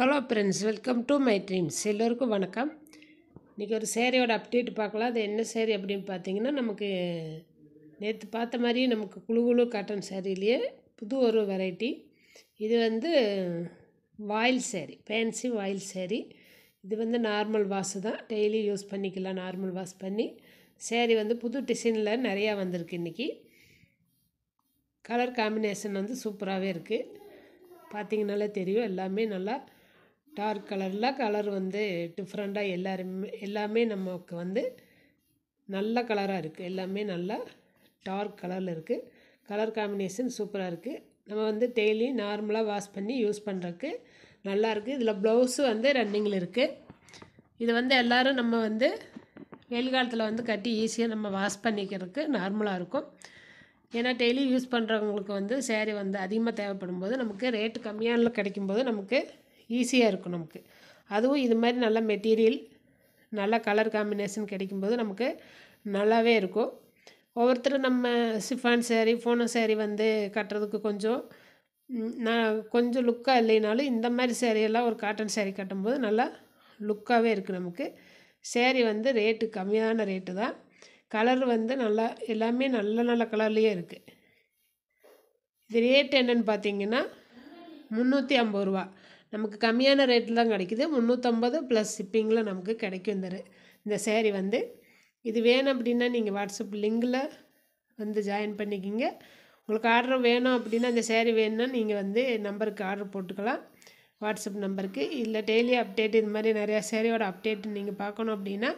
hello friends welcome to my dreams எல்லோருக்கும் வணக்கம் இன்றைக்கி ஒரு சேரையோட அப்டேட் பார்க்கலாம் அது என்ன சேரீ அப்படின்னு பார்த்தீங்கன்னா நமக்கு நேற்று பார்த்த மாதிரி நமக்கு குழு குழு காட்டன் சேரீலேயே புது ஒரு வெரைட்டி இது வந்து வாயில் சேரீ ஃபேன்சி வாயில் சேரீ இது வந்து நார்மல் வாஷ் தான் டெய்லி யூஸ் பண்ணிக்கலாம் நார்மல் வாஷ் பண்ணி சேரீ வந்து புது டிசைனில் நிறையா வந்திருக்கு இன்றைக்கி கலர் காம்பினேஷன் வந்து சூப்பராகவே இருக்குது பார்த்திங்கனாலே தெரியும் எல்லாமே நல்லா டார்க் கலரில் கலர் வந்து டிஃப்ரெண்ட்டாக எல்லாருமே எல்லாமே நமக்கு வந்து நல்ல கலராக இருக்குது எல்லாமே நல்லா டார்க் கலரில் இருக்குது கலர் காம்பினேஷன் சூப்பராக இருக்குது நம்ம வந்து டெய்லி நார்மலாக வாஷ் பண்ணி யூஸ் பண்ணுறதுக்கு நல்லாயிருக்கு இதில் ப்ளவுஸு வந்து ரன்னிங்கில் இருக்குது இது வந்து எல்லோரும் நம்ம வந்து வெயில் காலத்தில் வந்து கட்டி ஈஸியாக நம்ம வாஷ் பண்ணிக்கிறதுக்கு நார்மலாக இருக்கும் ஏன்னா டெய்லி யூஸ் பண்ணுறவங்களுக்கு வந்து சேரீ வந்து அதிகமாக தேவைப்படும் போது நமக்கு ரேட்டு கம்மியான கிடைக்கும்போது நமக்கு ஈஸியாக இருக்கும் நமக்கு அதுவும் இது மாதிரி நல்ல மெட்டீரியல் நல்ல கலர் காம்பினேஷன் கிடைக்கும்போது நமக்கு நல்லாவே இருக்கும் ஒவ்வொருத்தரும் நம்ம சிஃபான் சேரீ ஃபோனோ சேரீ வந்து கட்டுறதுக்கு கொஞ்சம் நான் கொஞ்சம் லுக்காக இல்லைனாலும் இந்த மாதிரி சேரீயெல்லாம் ஒரு காட்டன் சேரீ கட்டும்போது நல்லா லுக்காகவே இருக்குது நமக்கு சேரீ வந்து ரேட்டு கம்மியான ரேட்டு தான் கலர் வந்து நல்லா எல்லாமே நல்ல நல்ல கலர்லேயே இருக்குது இது ரேட் என்னென்னு பார்த்தீங்கன்னா முந்நூற்றி ஐம்பது ரூபா நமக்கு கம்மியான ரேட்டில் தான் கிடைக்குது முந்நூற்றம்பது ப்ளஸ் ஷிப்பிங்கில் நமக்கு கிடைக்கும் இந்த இந்த சேரீ வந்து இது வேணும் அப்படின்னா நீங்கள் வாட்ஸ்அப் லிங்கில் வந்து ஜாயின் பண்ணிக்கிங்க உங்களுக்கு ஆர்டர் வேணும் அப்படின்னா இந்த சேரீ வேணும்னா நீங்கள் வந்து நம்பருக்கு ஆர்டர் போட்டுக்கலாம் வாட்ஸ்அப் நம்பருக்கு இல்லை டெய்லி அப்டேட் இது மாதிரி நிறையா சேரீயோட அப்டேட் நீங்கள் பார்க்கணும் அப்படின்னா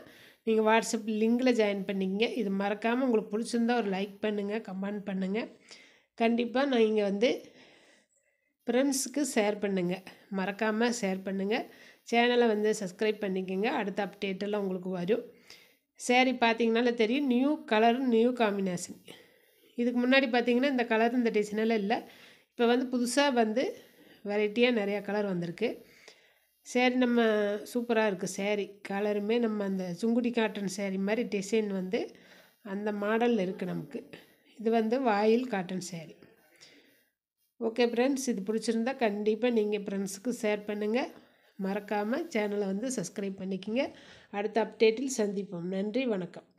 நீங்கள் வாட்ஸ்அப் லிங்கில் ஜாயின் பண்ணிக்கங்க இது மறக்காமல் உங்களுக்கு பிடிச்சிருந்தா ஒரு லைக் பண்ணுங்கள் கமெண்ட் பண்ணுங்கள் கண்டிப்பாக நான் இங்கே வந்து ஃப்ரெண்ட்ஸுக்கு ஷேர் பண்ணுங்கள் மறக்காமல் ஷேர் பண்ணுங்கள் சேனலை வந்து சப்ஸ்கிரைப் பண்ணிக்கோங்க அடுத்த அப்டேட்டெல்லாம் உங்களுக்கு வரும் சேரீ பார்த்தீங்கனால தெரியும் நியூ கலர் நியூ காம்பினேஷன் இதுக்கு முன்னாடி பார்த்தீங்கன்னா இந்த கலர் இந்த டிசைனெல்லாம் இல்லை இப்போ வந்து புதுசாக வந்து வெரைட்டியாக நிறையா கலர் வந்திருக்கு சேரீ நம்ம சூப்பராக இருக்குது சேரீ கலருமே நம்ம அந்த சுங்குடி காட்டன் சேரீ மாதிரி டிசைன் வந்து அந்த மாடலில் இருக்குது நமக்கு இது வந்து வாயில் காட்டன் சேரீ ஓகே ஃப்ரெண்ட்ஸ் இது பிடிச்சிருந்தா கண்டிப்பாக நீங்கள் ஃப்ரெண்ட்ஸுக்கு ஷேர் பண்ணுங்கள் மறக்காமல் சேனலை வந்து சப்ஸ்கிரைப் பண்ணிக்கோங்க அடுத்த அப்டேட்டில் சந்திப்போம் நன்றி வணக்கம்